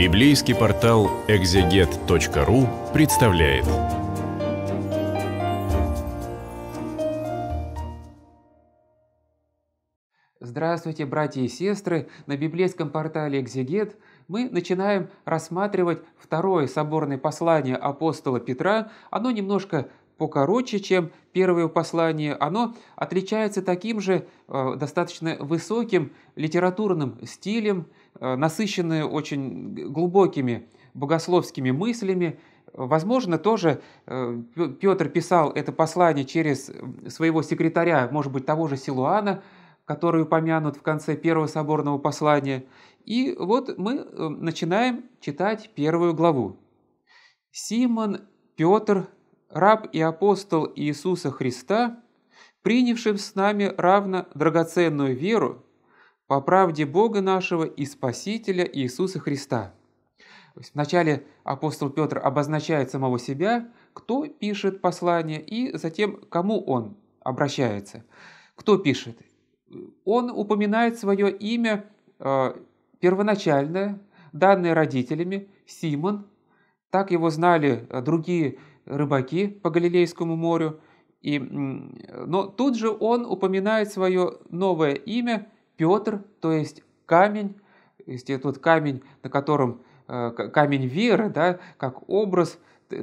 Библейский портал экзегет.ру представляет. Здравствуйте, братья и сестры! На библейском портале «Экзегет» мы начинаем рассматривать второе соборное послание апостола Петра. Оно немножко покороче, чем первое послание. Оно отличается таким же э, достаточно высоким литературным стилем – Э, насыщенные очень глубокими богословскими мыслями. Возможно, тоже э, Петр писал это послание через своего секретаря, может быть, того же Силуана, который упомянут в конце первого соборного послания. И вот мы э, начинаем читать первую главу. «Симон Петр, раб и апостол Иисуса Христа, принявшим с нами равно драгоценную веру, по правде Бога нашего и Спасителя Иисуса Христа. Вначале апостол Петр обозначает самого себя, кто пишет послание и затем кому он обращается. Кто пишет? Он упоминает свое имя э, первоначальное, данное родителями, Симон. Так его знали э, другие рыбаки по Галилейскому морю. И, но тут же он упоминает свое новое имя – Петр, то есть камень, то есть тот камень, на котором э, камень веры, да, как образ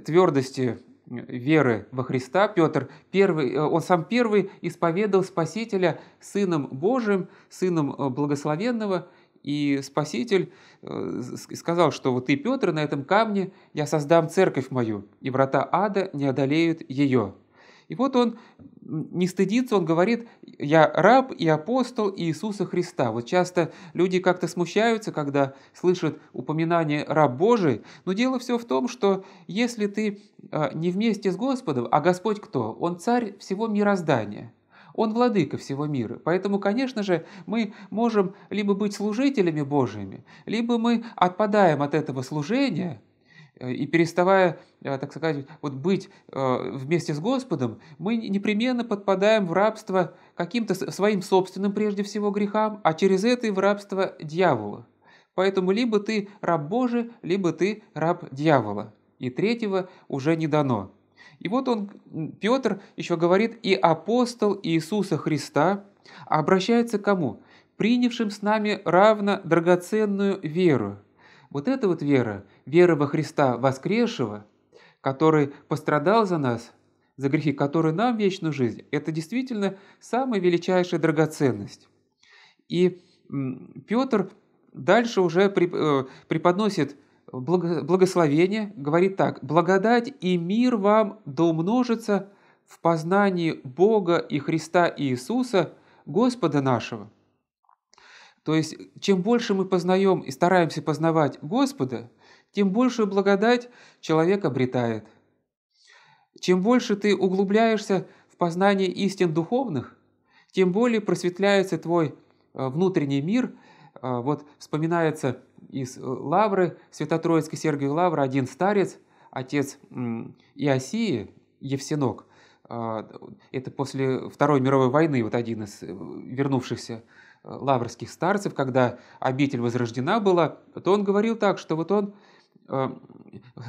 твердости э, веры во Христа, Петр первый, э, он сам первый исповедовал Спасителя Сыном Божиим, Сыном Благословенного, и Спаситель сказал, что вот ты, Петр, на этом камне я создам церковь мою, и врата ада не одолеют ее. И вот он не стыдится, он говорит, я раб и апостол Иисуса Христа. Вот часто люди как-то смущаются, когда слышат упоминание раб Божий, но дело все в том, что если ты а, не вместе с Господом, а Господь кто? Он царь всего мироздания. Он владыка всего мира. Поэтому, конечно же, мы можем либо быть служителями Божьими, либо мы отпадаем от этого служения – Э, и переставая, э, так сказать, вот быть э, вместе с Господом, мы непременно подпадаем в рабство каким-то своим собственным, прежде всего, грехам, а через это и в рабство дьявола. Поэтому либо ты раб Божий, либо ты раб дьявола. И третьего уже не дано. И вот он, Петр еще говорит, и апостол Иисуса Христа обращается к кому? Принявшим с нами равно драгоценную веру – вот эта вот вера, вера во Христа воскресшего, который пострадал за нас, за грехи, который нам вечную жизнь, это действительно самая величайшая драгоценность. И Петр дальше уже э, преподносит благословение, говорит так, «Благодать и мир вам да умножится в познании Бога и Христа Иисуса, Господа нашего». То есть, чем больше мы познаем и стараемся познавать Господа, тем большую благодать человек обретает. Чем больше ты углубляешься в познание истин духовных, тем более просветляется твой э, внутренний мир. Э, вот вспоминается из э, Лавры, Святотроицкий Сергий Лавры, один старец, отец Иосии, Евсенок, это после Второй мировой войны, вот один из вернувшихся лаврских старцев, когда обитель возрождена была, то он говорил так, что вот он, э,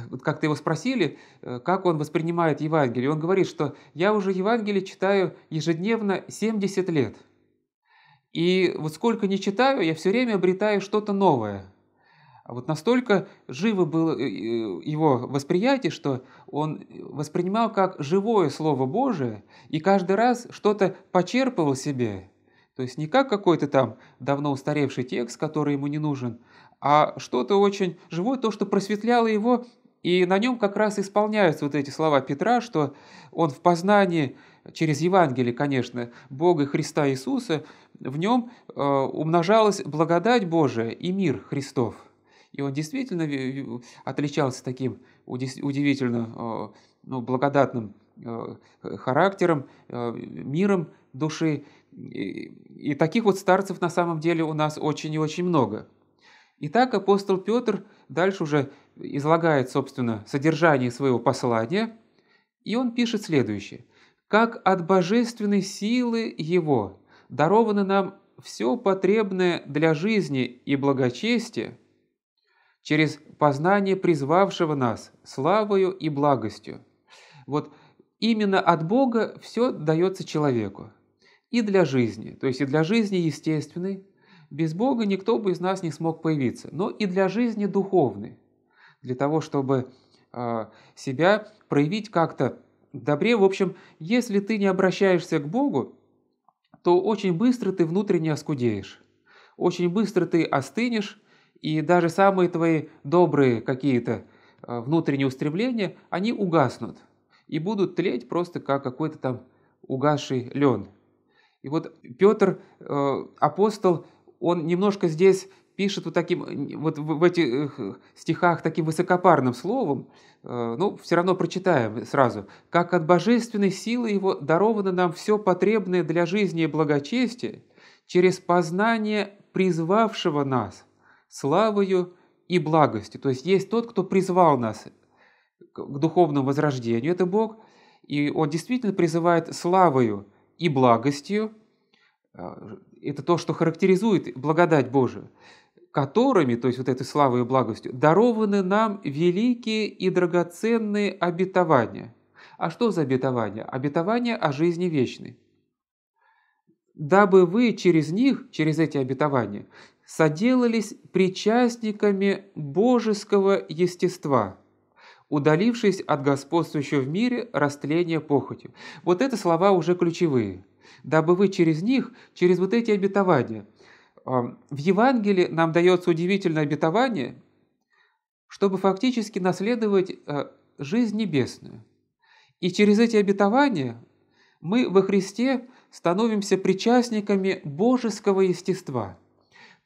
вот как-то его спросили, э, как он воспринимает Евангелие. Он говорит, что я уже Евангелие читаю ежедневно 70 лет. И вот сколько не читаю, я все время обретаю что-то новое. А вот настолько живо было э, его восприятие, что он воспринимал как живое Слово Божие, и каждый раз что-то почерпывал себе то есть не как какой-то там давно устаревший текст, который ему не нужен, а что-то очень живое, то, что просветляло его, и на нем как раз исполняются вот эти слова Петра, что он в познании через Евангелие, конечно, Бога Христа Иисуса, в нем э, умножалась благодать Божия и мир Христов. И он действительно отличался таким удивительно э, ну, благодатным э, характером, э, миром души. И, и таких вот старцев на самом деле у нас очень и очень много. Итак, апостол Петр дальше уже излагает, собственно, содержание своего послания, и он пишет следующее. «Как от божественной силы Его даровано нам все потребное для жизни и благочестия через познание призвавшего нас славою и благостью». Вот именно от Бога все дается человеку и для жизни. То есть и для жизни естественной. Без Бога никто бы из нас не смог появиться. Но и для жизни духовной. Для того, чтобы а, себя проявить как-то добре. В общем, если ты не обращаешься к Богу, то очень быстро ты внутренне оскудеешь. Очень быстро ты остынешь, и даже самые твои добрые какие-то а, внутренние устремления, они угаснут и будут тлеть просто как какой-то там угасший лен. И вот Петр, э, апостол, он немножко здесь пишет вот таким, вот в, этих э, стихах таким высокопарным словом, э, ну, все равно прочитаем сразу, «как от божественной силы его даровано нам все потребное для жизни и благочестия через познание призвавшего нас славою и благостью». То есть есть тот, кто призвал нас к духовному возрождению, это Бог, и Он действительно призывает славою – и благостью, э, это то, что характеризует благодать Божию, которыми, то есть вот этой славой и благостью, дарованы нам великие и драгоценные обетования. А что за обетования? Обетования о жизни вечной. Дабы вы через них, через эти обетования, соделались причастниками божеского естества – удалившись от господствующего в мире растления похоти. Вот это слова уже ключевые. Дабы вы через них, через вот эти обетования. А, в Евангелии нам дается удивительное обетование, чтобы фактически наследовать а, жизнь небесную. И через эти обетования мы во Христе становимся причастниками божеского естества.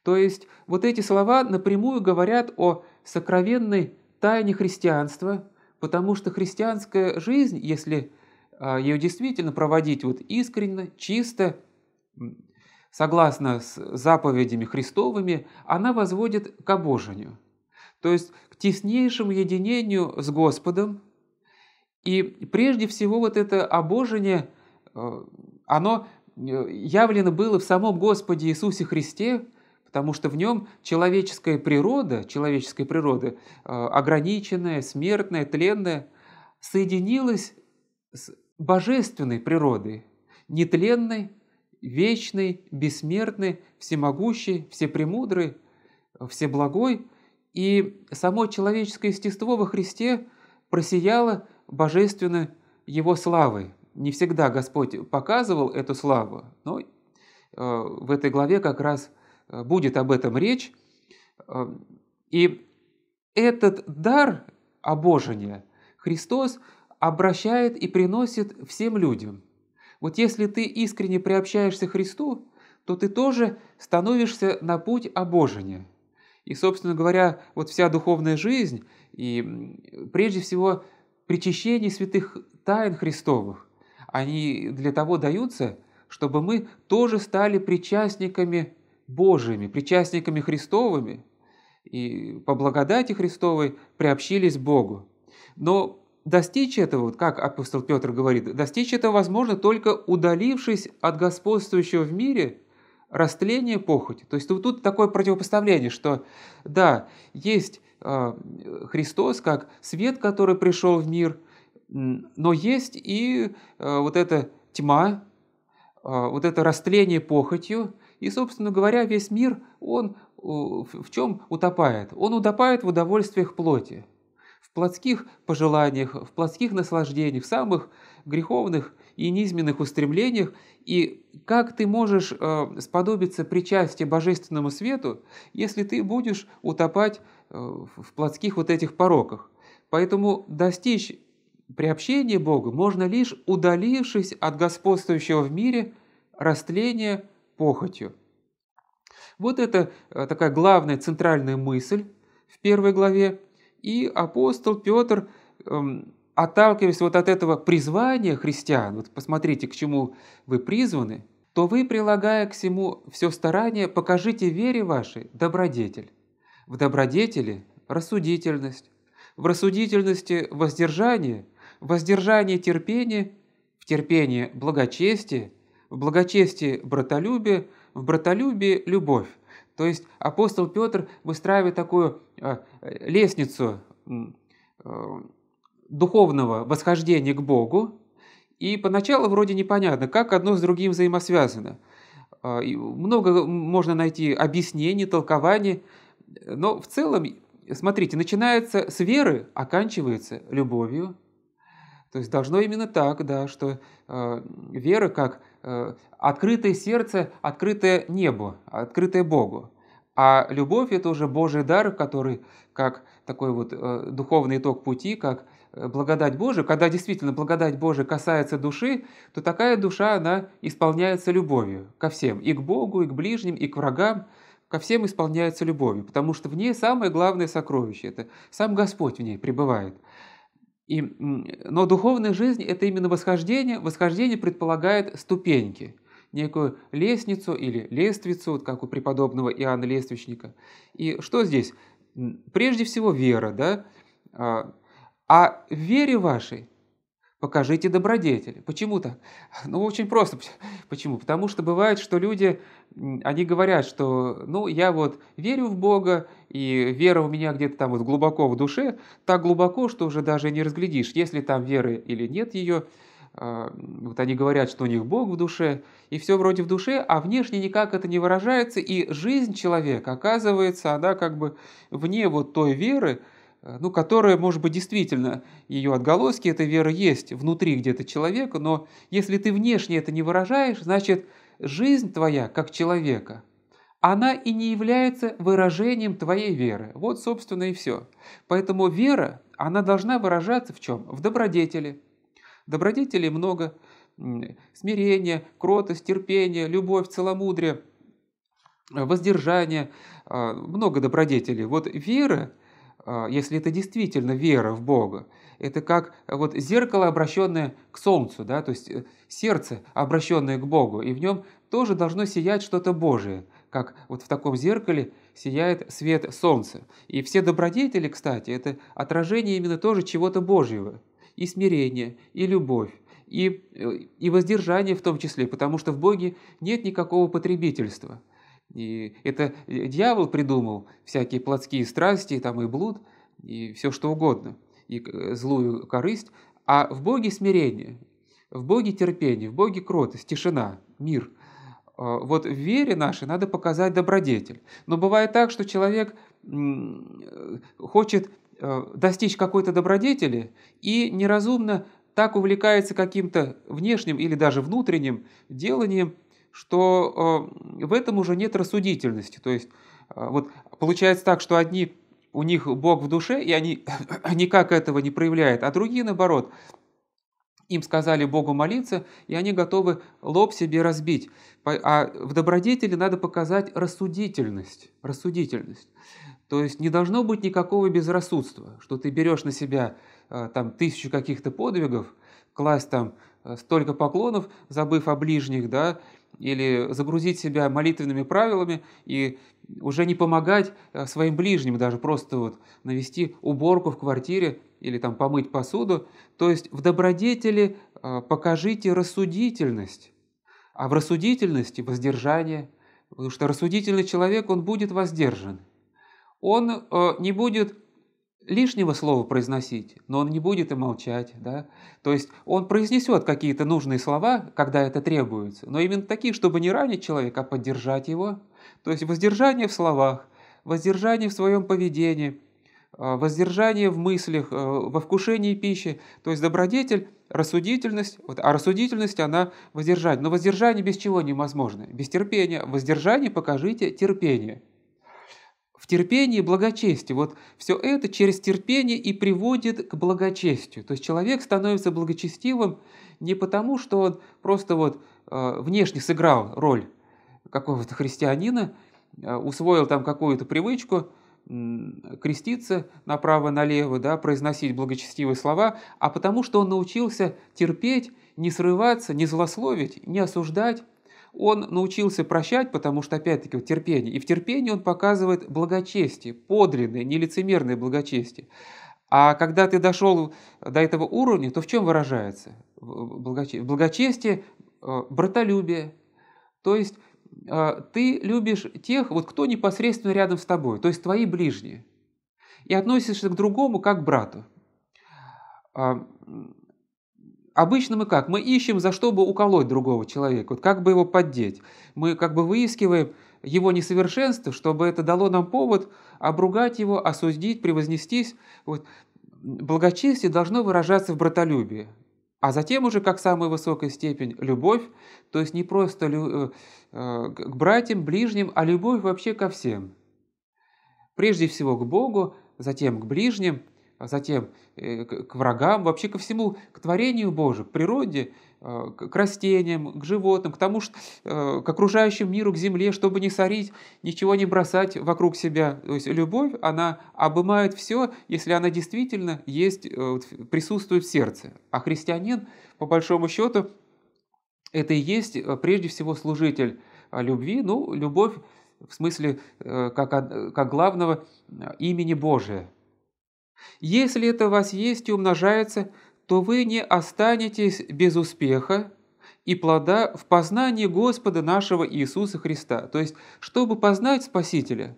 То есть вот эти слова напрямую говорят о сокровенной тайне христианства, потому что христианская жизнь, если а, ее действительно проводить вот искренне, чисто, согласно с заповедями Христовыми, она возводит к обожению, то есть к теснейшему единению с Господом. И прежде всего вот это обожение, э, оно э, явлено было в самом Господе Иисусе Христе, потому что в нем человеческая природа, человеческая природа, э, ограниченная, смертная, тленная, соединилась с божественной природой, нетленной, вечной, бессмертной, всемогущей, всепремудрой, всеблагой, и само человеческое естество во Христе просияло божественной его славой. Не всегда Господь показывал эту славу, но э, в этой главе как раз – Э, будет об этом речь. Эм, и этот дар обожения Христос обращает и приносит всем людям. Вот если ты искренне приобщаешься к Христу, то ты тоже становишься на путь обожения. И, собственно говоря, вот вся духовная жизнь и прежде всего причащение святых тайн Христовых, они для того даются, чтобы мы тоже стали причастниками Божиими, причастниками Христовыми и по благодати Христовой приобщились Богу. Но достичь этого, вот как апостол Петр говорит, достичь этого возможно только удалившись от господствующего в мире растления похоти. То есть вот тут такое противопоставление, что да, есть э, Христос как свет, который пришел в мир, но есть и э, вот эта тьма, э, вот это растление похотью, и, собственно говоря, весь мир, он э, в чем утопает? Он утопает в удовольствиях плоти, в плотских пожеланиях, в плотских наслаждениях, в самых греховных и низменных устремлениях. И как ты можешь э, сподобиться причастия божественному свету, если ты будешь утопать э, в плотских вот этих пороках? Поэтому достичь приобщения Богу можно лишь удалившись от господствующего в мире растления, похотью. Вот это э, такая главная центральная мысль в первой главе. И апостол Петр, эм, отталкиваясь вот от этого призвания христиан, вот посмотрите, к чему вы призваны, то вы, прилагая к всему все старание, покажите вере вашей добродетель. В добродетели – рассудительность, в рассудительности – воздержание, в воздержании – терпение, в терпении – благочестие – в благочестии – братолюбие, в братолюбии – любовь. То есть апостол Петр выстраивает такую э, э, лестницу э, духовного восхождения к Богу, и поначалу вроде непонятно, как одно с другим взаимосвязано. Много можно найти объяснений, толкований, но в целом, смотрите, начинается с веры, оканчивается любовью. То есть должно именно так, да, что вера как Э, открытое сердце, открытое небо, открытое Богу. А любовь – это уже Божий дар, который, как такой вот э, духовный итог пути, как э, благодать Божия, когда действительно благодать Божия касается души, то такая душа, она исполняется любовью ко всем, и к Богу, и к ближним, и к врагам, ко всем исполняется любовью, потому что в ней самое главное сокровище – это сам Господь в ней пребывает – и, но духовная жизнь – это именно восхождение. Восхождение предполагает ступеньки, некую лестницу или лествицу, вот как у преподобного Иоанна Лествичника. И что здесь? Прежде всего вера, да? А, а в вере вашей Покажите добродетели. Почему так? Ну, очень просто. Почему? Потому что бывает, что люди, они говорят, что, ну, я вот верю в Бога, и вера у меня где-то там вот глубоко в душе, так глубоко, что уже даже не разглядишь, если там веры или нет ее. А, вот они говорят, что у них Бог в душе, и все вроде в душе, а внешне никак это не выражается, и жизнь человека, оказывается, она как бы вне вот той веры, Э, ну, которая, может быть, действительно, ее отголоски этой веры есть внутри где-то человека, но если ты внешне это не выражаешь, значит, жизнь твоя, как человека, она и не является выражением твоей веры. Вот, собственно, и все. Поэтому вера, она должна выражаться в чем? В добродетели. Добродетелей много. Смирение, кротость, терпение, любовь, целомудрие, воздержание. Э, много добродетелей. Вот вера – а, если это действительно вера в Бога, это как а, вот зеркало, обращенное к солнцу, да, то есть э, сердце, обращенное к Богу, и в нем тоже должно сиять что-то Божие, как вот в таком зеркале сияет свет солнца. И все добродетели, кстати, это отражение именно тоже чего-то Божьего, и смирение, и любовь, и, э, и воздержание в том числе, потому что в Боге нет никакого потребительства – и это э, дьявол придумал всякие плотские страсти, там и блуд, и все что угодно, и э, злую корысть. А в Боге смирение, в Боге терпение, в Боге кротость, тишина, мир. А, вот в вере нашей надо показать добродетель. Но бывает так, что человек э, хочет достичь какой-то добродетели и неразумно так увлекается каким-то внешним или даже внутренним деланием, что э, в этом уже нет рассудительности. То есть э, вот получается так, что одни у них Бог в душе, и они никак этого не проявляют, а другие, наоборот, им сказали Богу молиться, и они готовы лоб себе разбить. А в добродетели надо показать рассудительность. рассудительность. То есть не должно быть никакого безрассудства, что ты берешь на себя э, там, тысячу каких-то подвигов, класть там столько поклонов, забыв о ближних, да, или загрузить себя молитвенными правилами и уже не помогать э, своим ближним, даже просто вот навести уборку в квартире или там помыть посуду. То есть в добродетели э, покажите рассудительность, а в рассудительности воздержание, потому что рассудительный человек, он будет воздержан. Он э, не будет лишнего слова произносить, но он не будет и молчать. Да? То есть он произнесет какие-то нужные слова, когда это требуется, но именно такие, чтобы не ранить человека, а поддержать его. То есть воздержание в словах, воздержание в своем поведении, э, воздержание в мыслях, э, во вкушении пищи. То есть добродетель, рассудительность, вот, а рассудительность она воздержание. Но воздержание без чего невозможно? Без терпения. Воздержание покажите терпение в терпении благочестии. Вот все это через терпение и приводит к благочестию. То есть человек становится благочестивым не потому, что он просто вот э, внешне сыграл роль какого-то христианина, э, усвоил там какую-то привычку, креститься направо-налево, да, произносить благочестивые слова, а потому что он научился терпеть, не срываться, не злословить, не осуждать, он научился прощать, потому что, опять-таки, в терпении. И в терпении он показывает благочестие, подлинное, нелицемерное благочестие. А когда ты дошел до этого уровня, то в чем выражается благочестие? Благочестие э, – братолюбие. То есть э, ты любишь тех, вот кто непосредственно рядом с тобой, то есть твои ближние, и относишься к другому как к брату. Э, Обычно мы как? Мы ищем, за что бы уколоть другого человека, вот как бы его поддеть. Мы как бы выискиваем его несовершенство, чтобы это дало нам повод обругать его, осудить, превознестись. Вот. Благочестие должно выражаться в братолюбии, а затем уже как самая высокая степень любовь, то есть не просто э, э, к братьям, ближним, а любовь вообще ко всем. Прежде всего к Богу, затем к ближним – а затем э, к врагам, вообще ко всему, к творению Божию, к природе, э, к растениям, к животным, к тому, что э, к окружающему миру, к земле, чтобы не сорить, ничего не бросать вокруг себя. То есть любовь, она обымает все, если она действительно есть, присутствует в сердце. А христианин, по большому счету, это и есть прежде всего служитель любви, ну, любовь в смысле как, как главного имени Божия. Если это у вас есть и умножается, то вы не останетесь без успеха и плода в познании Господа нашего Иисуса Христа. То есть, чтобы познать Спасителя,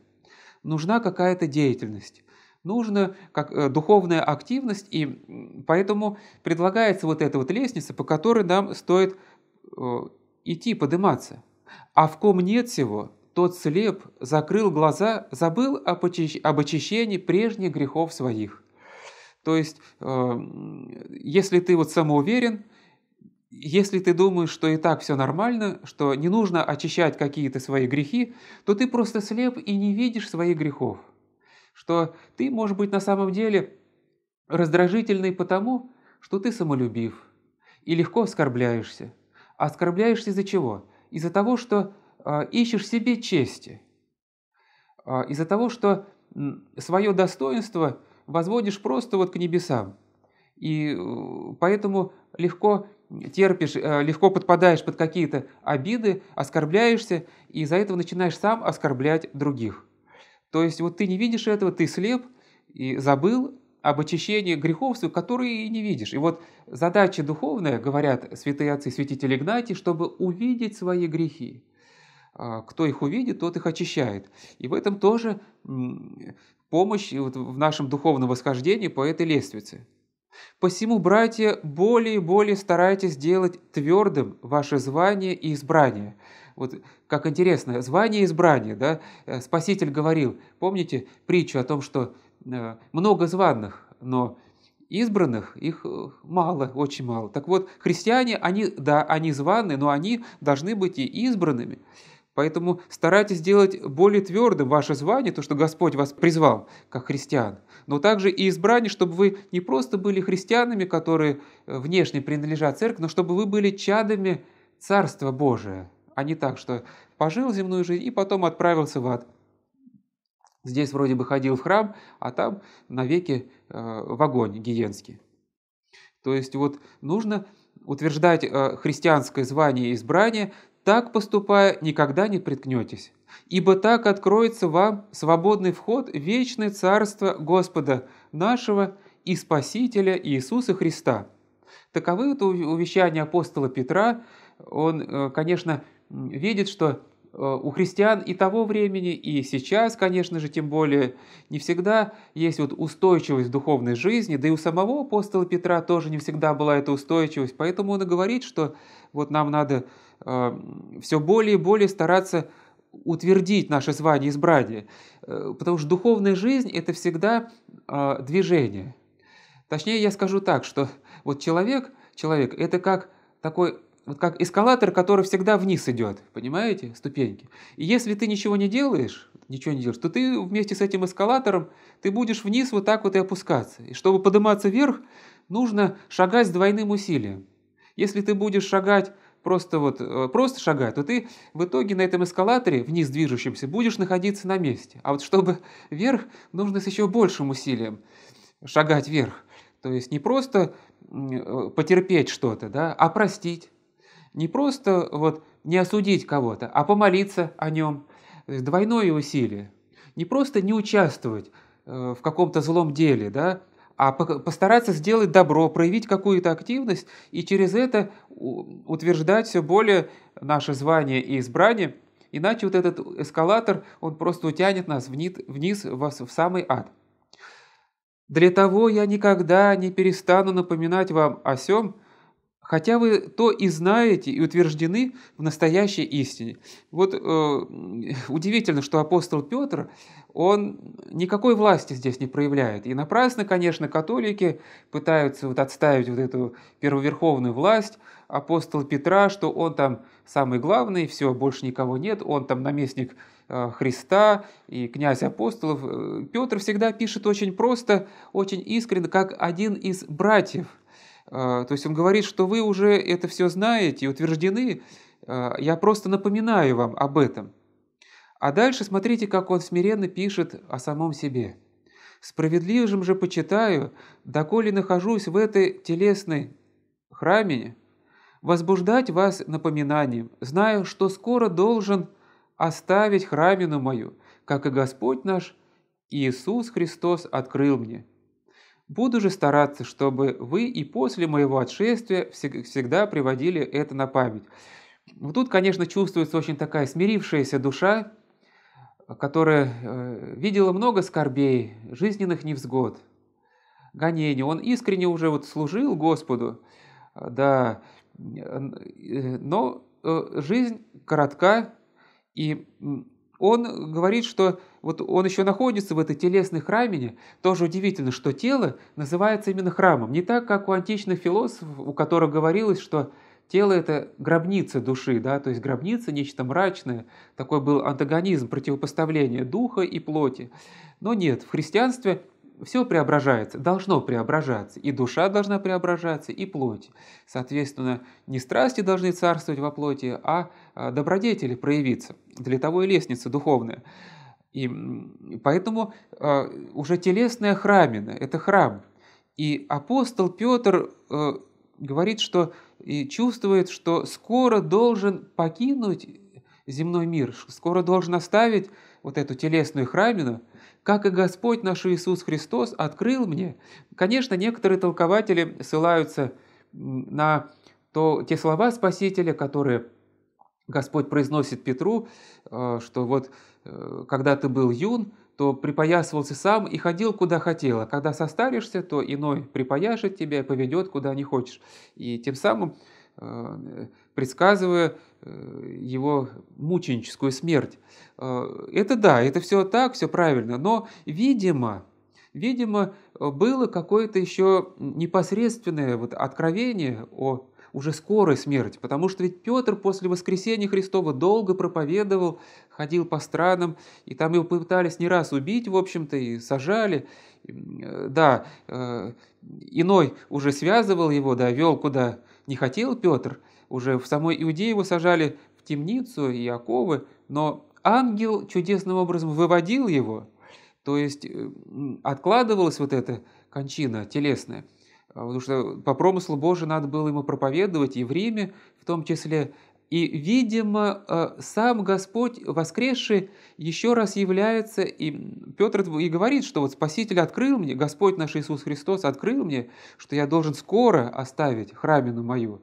нужна какая-то деятельность нужна как э, духовная активность, и поэтому предлагается вот эта вот лестница, по которой нам стоит э, идти, подниматься. А в ком нет всего, тот слеп, закрыл глаза, забыл об, очищ... об очищении прежних грехов своих. То есть, э, если ты вот самоуверен, если ты думаешь, что и так все нормально, что не нужно очищать какие-то свои грехи, то ты просто слеп и не видишь своих грехов. Что ты, может быть, на самом деле раздражительный потому, что ты самолюбив и легко оскорбляешься. А оскорбляешься из-за чего? Из-за того, что а, ищешь себе чести. А, из-за того, что свое достоинство возводишь просто вот к небесам. И э, поэтому легко терпишь, э, легко подпадаешь под какие-то обиды, оскорбляешься, и из-за этого начинаешь сам оскорблять других. То есть вот ты не видишь этого, ты слеп и забыл об очищении грехов, которые и не видишь. И вот задача духовная, говорят святые отцы, святители Игнатий, чтобы увидеть свои грехи. А, кто их увидит, тот их очищает. И в этом тоже помощь в нашем духовном восхождении по этой лестнице. Посему, братья, более и более старайтесь делать твердым ваше звание и избрание. Вот как интересно, звание и избрание, да? Э, Спаситель говорил, помните притчу о том, что э, много званных, но избранных их э, мало, очень мало. Так вот, христиане, они, да, они званы, но они должны быть и избранными. Поэтому старайтесь сделать более твердым ваше звание, то, что Господь вас призвал, как христиан, но также и избрание, чтобы вы не просто были христианами, которые э, внешне принадлежат церкви, но чтобы вы были чадами Царства Божия, а не так, что пожил земную жизнь и потом отправился в ад. Здесь вроде бы ходил в храм, а там навеки э, в огонь гиенский. То есть вот нужно утверждать э, христианское звание и избрание так поступая, никогда не приткнетесь, ибо так откроется вам свободный вход в вечное царство Господа нашего и Спасителя Иисуса Христа». Таковы вот увещания апостола Петра. Он, э, конечно, видит, что Э, у христиан и того времени, и сейчас, конечно же, тем более, не всегда есть вот устойчивость в духовной жизни, да и у самого апостола Петра тоже не всегда была эта устойчивость, поэтому он и говорит, что вот нам надо э, все более и более стараться утвердить наше звание избрания, э, потому что духовная жизнь – это всегда э, движение. Точнее, я скажу так, что вот человек, человек – это как такой вот как эскалатор, который всегда вниз идет, понимаете, ступеньки. И если ты ничего не делаешь, ничего не делаешь, то ты вместе с этим эскалатором, ты будешь вниз вот так вот и опускаться. И чтобы подниматься вверх, нужно шагать с двойным усилием. Если ты будешь шагать просто вот э, просто шагать, то ты в итоге на этом эскалаторе, вниз движущемся, будешь находиться на месте. А вот чтобы вверх, нужно с еще большим усилием шагать вверх. То есть не просто э, потерпеть что-то, да, а простить, не просто вот не осудить кого-то, а помолиться о нем. Э, двойное усилие. Не просто не участвовать э, в каком-то злом деле, да, а постараться сделать добро, проявить какую-то активность и через это утверждать все более наше звание и избрание. Иначе вот этот эскалатор, он просто утянет нас вниз, в самый ад. Для того я никогда не перестану напоминать вам о всем хотя вы то и знаете, и утверждены в настоящей истине. Вот э, удивительно, что апостол Петр, он никакой власти здесь не проявляет. И напрасно, конечно, католики пытаются вот отставить вот эту первоверховную власть апостола Петра, что он там самый главный, все, больше никого нет, он там наместник э, Христа и князь апостолов. Э, Петр всегда пишет очень просто, очень искренне, как один из братьев – а, то есть он говорит, что вы уже это все знаете и утверждены, а, я просто напоминаю вам об этом. А дальше смотрите, как он смиренно пишет о самом себе. «Справедливым же почитаю, доколе нахожусь в этой телесной храме, возбуждать вас напоминанием, знаю, что скоро должен оставить храмину мою, как и Господь наш Иисус Христос открыл мне». Буду же стараться, чтобы вы и после моего отшествия всегда приводили это на память. тут, конечно, чувствуется очень такая смирившаяся душа, которая э, видела много скорбей, жизненных невзгод, гонений. Он искренне уже вот служил Господу, да, э, но э, жизнь коротка, и он говорит, что вот он еще находится в этой телесной храмине. Тоже удивительно, что тело называется именно храмом. Не так, как у античных философов, у которых говорилось, что тело – это гробница души, да, то есть гробница – нечто мрачное, такой был антагонизм, противопоставление духа и плоти. Но нет, в христианстве все преображается, должно преображаться, и душа должна преображаться, и плоть. Соответственно, не страсти должны царствовать во плоти, а, а добродетели проявиться. Для того и лестница духовная. И поэтому а, уже телесная храмина – это храм. И апостол Петр э, говорит, что и чувствует, что скоро должен покинуть земной мир, скоро должен оставить вот эту телесную храмину, как и Господь наш Иисус Христос открыл мне. Конечно, некоторые толкователи ссылаются на то, те слова Спасителя, которые Господь произносит Петру, э, что вот э, когда ты был юн, то припоясывался сам и ходил куда хотел, а когда состаришься, то иной припояжет тебя и поведет куда не хочешь. И тем самым э, предсказывая его мученическую смерть. Это да, это все так, все правильно, но, видимо, видимо, было какое-то еще непосредственное вот откровение о уже скорой смерти, потому что ведь Петр после воскресения Христова долго проповедовал, ходил по странам, и там его пытались не раз убить, в общем-то, и сажали. Э, да, э, иной уже связывал его, да, вел куда не хотел Петр, уже в самой Иудее его сажали в темницу и оковы, но ангел чудесным образом выводил его, то есть э, откладывалась вот эта кончина телесная – а, потому что по промыслу Божию надо было ему проповедовать и в в том числе. И, видимо, э, сам Господь воскресший еще раз является, и Петр и говорит, что вот Спаситель открыл мне, Господь наш Иисус Христос открыл мне, что я должен скоро оставить храмину мою.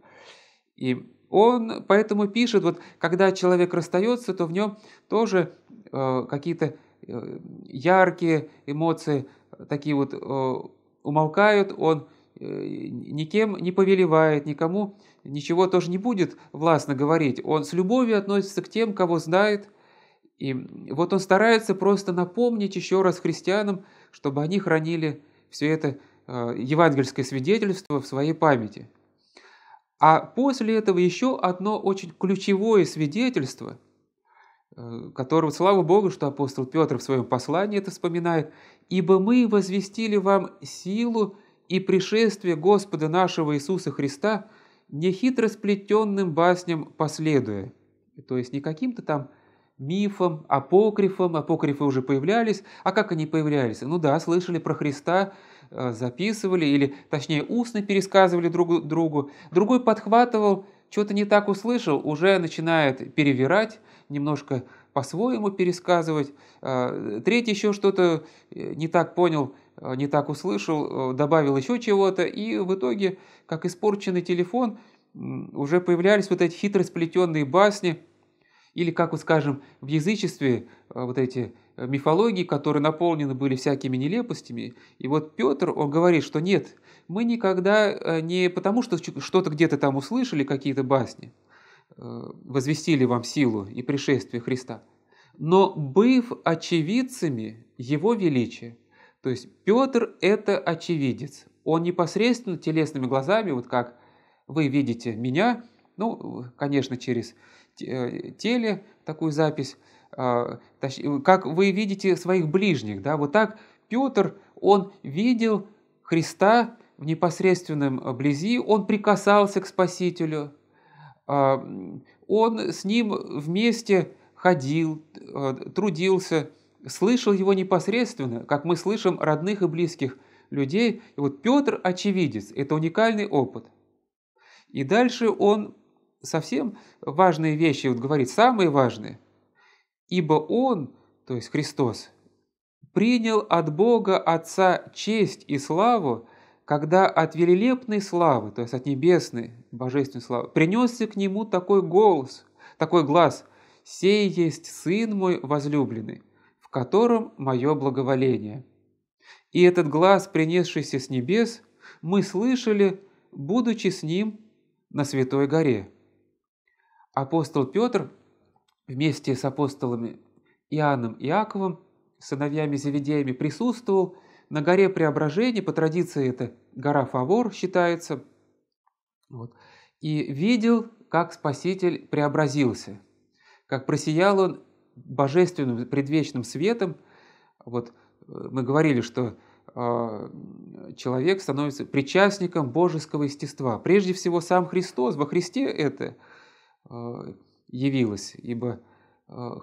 И он поэтому пишет, вот когда человек расстается, то в нем тоже э, какие-то э, яркие эмоции такие вот э, умолкают, он Э, никем не повелевает, никому ничего тоже не будет властно говорить. Он с любовью относится к тем, кого знает. И вот он старается просто напомнить еще раз христианам, чтобы они хранили все это э, евангельское свидетельство в своей памяти. А после этого еще одно очень ключевое свидетельство, э, которого, слава Богу, что апостол Петр в своем послании это вспоминает, «Ибо мы возвестили вам силу и пришествие Господа нашего Иисуса Христа нехитро сплетенным басням последуя. То есть не каким-то там мифом, апокрифом, апокрифы уже появлялись, а как они появлялись? Ну да, слышали про Христа, э, записывали, или точнее устно пересказывали друг другу. Другой подхватывал, что-то не так услышал, уже начинает перевирать, немножко по-своему пересказывать. Э, третий еще что-то э, не так понял, Э, не так услышал, э, добавил еще чего-то, и в итоге, как испорченный телефон, уже появлялись вот эти хитро сплетенные басни, или, как вот скажем, в язычестве э, вот эти мифологии, которые наполнены были всякими нелепостями. И вот Петр, он говорит, что нет, мы никогда не потому, что что-то где-то там услышали, какие-то басни, возвестили вам силу и пришествие Христа, но быв очевидцами Его величия, то есть Петр – это очевидец. Он непосредственно телесными глазами, вот как вы видите меня, ну, конечно, через э, теле такую запись, а, как вы видите своих ближних, да, вот так Петр, он видел Христа в непосредственном э, близи, он прикасался к Спасителю, а, он с ним вместе ходил, э, трудился, слышал его непосредственно, как мы слышим родных и близких людей. И вот Петр – очевидец, это уникальный опыт. И дальше он совсем важные вещи вот говорит, самые важные. «Ибо он, то есть Христос, принял от Бога Отца честь и славу, когда от велелепной славы, то есть от небесной божественной славы, принесся к нему такой голос, такой глаз, «Сей есть Сын мой возлюбленный, котором мое благоволение. И этот глаз, принесшийся с небес, мы слышали, будучи с ним на Святой горе. Апостол Петр вместе с апостолами Иоанном и Иаковом, сыновьями Зеведеями, присутствовал на горе Преображения, по традиции это гора Фавор считается, вот, и видел, как Спаситель преобразился, как просиял он божественным предвечным светом. Вот э, мы говорили, что э, человек становится причастником божеского естества. Прежде всего сам Христос, во Христе это э, явилось, ибо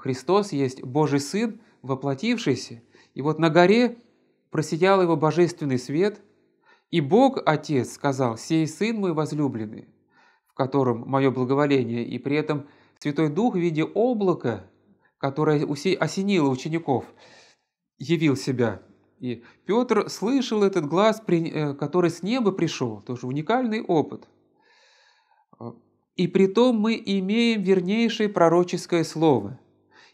Христос есть Божий Сын, воплотившийся. И вот на горе просиял его божественный свет, и Бог Отец сказал, «Сей Сын мой возлюбленный, в котором мое благоволение». И при этом Святой Дух в виде облака которая осенила учеников, явил себя. И Петр слышал этот глаз, э, который с неба пришел, тоже уникальный опыт. Э, и при том мы имеем вернейшее пророческое слово.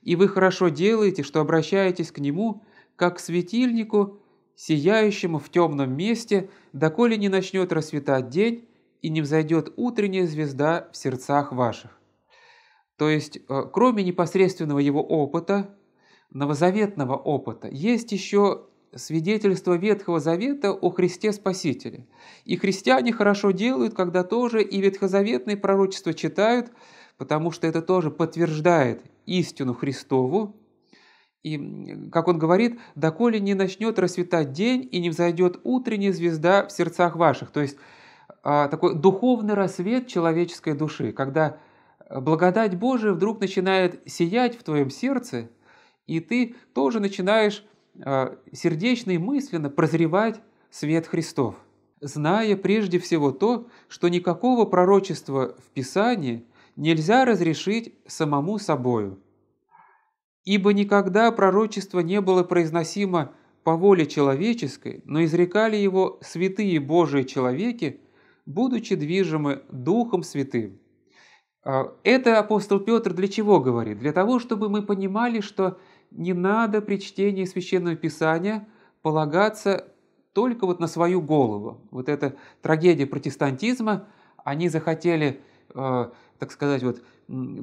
И вы хорошо делаете, что обращаетесь к нему, как к светильнику, сияющему в темном месте, доколе не начнет рассветать день и не взойдет утренняя звезда в сердцах ваших. То есть, э, кроме непосредственного его опыта, новозаветного опыта, есть еще свидетельство Ветхого Завета о Христе Спасителе. И христиане хорошо делают, когда тоже и ветхозаветные пророчества читают, потому что это тоже подтверждает истину Христову. И, как он говорит, «доколе не начнет расцветать день и не взойдет утренняя звезда в сердцах ваших». То есть, а, такой духовный рассвет человеческой души, когда благодать Божия вдруг начинает сиять в твоем сердце, и ты тоже начинаешь а, сердечно и мысленно прозревать свет Христов, зная прежде всего то, что никакого пророчества в Писании нельзя разрешить самому собою. Ибо никогда пророчество не было произносимо по воле человеческой, но изрекали его святые Божии человеки, будучи движимы Духом Святым. А, это апостол Петр для чего говорит? Для того, чтобы мы понимали, что не надо при чтении Священного Писания полагаться только вот на свою голову. Вот эта трагедия протестантизма, они захотели, а, так сказать, вот,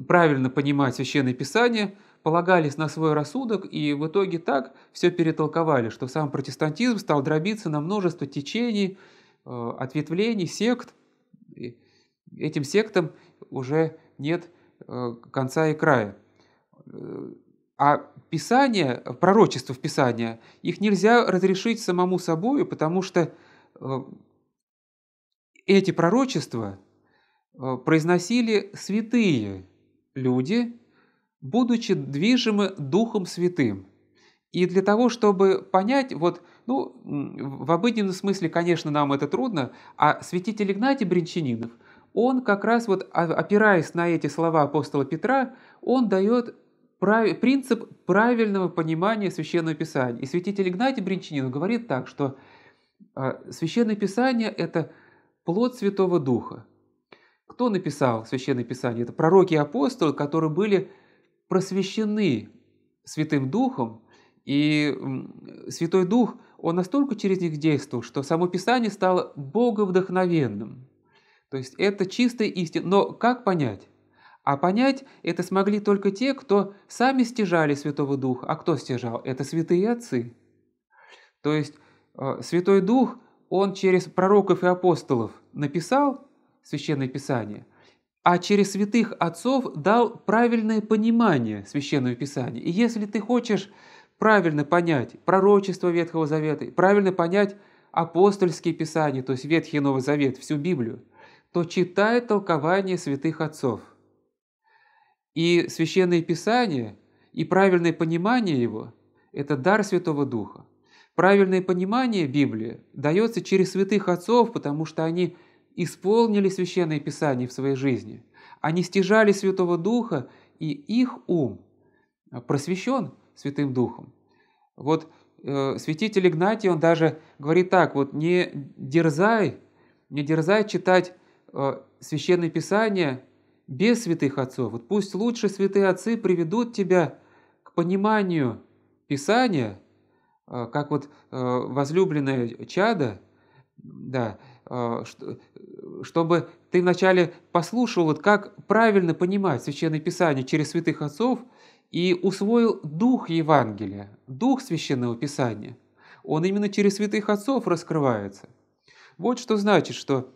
правильно понимать Священное Писание, полагались на свой рассудок и в итоге так все перетолковали, что сам протестантизм стал дробиться на множество течений, а, ответвлений, сект. И этим сектам уже нет э, конца и края. А Писание, пророчество в Писании, их нельзя разрешить самому собой, потому что э, эти пророчества э, произносили святые люди, будучи движимы Духом Святым. И для того, чтобы понять, вот, ну, в обыденном смысле, конечно, нам это трудно, а святитель Игнатий Бринчанинов – он как раз вот, а, опираясь на эти слова апостола Петра, он дает прав... принцип правильного понимания Священного Писания. И святитель Игнатий Бринчанин говорит так, что а, Священное Писание – это плод Святого Духа. Кто написал Священное Писание? Это пророки и апостолы, которые были просвещены Святым Духом, и Святой Дух, он настолько через них действовал, что само Писание стало боговдохновенным. То есть это чистая истина. Но как понять? А понять это смогли только те, кто сами стяжали Святого Духа. А кто стяжал? Это святые отцы. То есть э, Святой Дух, он через пророков и апостолов написал Священное Писание, а через святых отцов дал правильное понимание Священного Писания. И если ты хочешь правильно понять пророчество Ветхого Завета, правильно понять апостольские писания, то есть Ветхий и Новый Завет, всю Библию – то читает толкование святых отцов. И священное писание, и правильное понимание его – это дар Святого Духа. Правильное понимание Библии дается через святых отцов, потому что они исполнили священное писание в своей жизни. Они стяжали Святого Духа, и их ум просвещен Святым Духом. Вот э, святитель Игнатий, он даже говорит так, вот не дерзай, не дерзай читать Э, Священное Писание без святых отцов. Вот пусть лучше святые отцы приведут тебя к пониманию Писания, э, как вот э, возлюбленное чадо, да, чтобы ты вначале послушал, вот как правильно понимать Священное Писание через святых отцов и усвоил дух Евангелия, дух Священного Писания. Он именно через святых отцов раскрывается. Вот что значит, что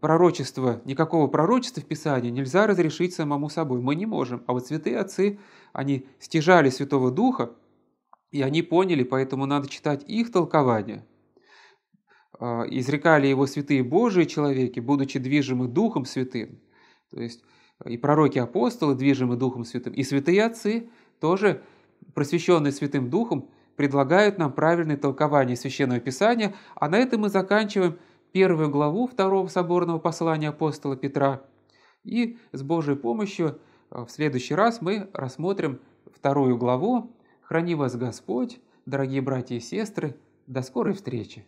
пророчество, никакого пророчества в Писании нельзя разрешить самому собой. Мы не можем. А вот святые отцы, они стяжали Святого Духа, и они поняли, поэтому надо читать их толкование. А, изрекали его святые Божии человеки, будучи движимы Духом Святым. То есть э, и пророки-апостолы, движимы Духом Святым, и святые отцы, тоже просвещенные Святым Духом, предлагают нам правильное толкование Священного Писания. А на этом мы заканчиваем первую главу второго соборного послания апостола Петра. И с Божьей помощью э, в следующий раз мы рассмотрим вторую главу. Храни вас Господь, дорогие братья и сестры. До скорой встречи!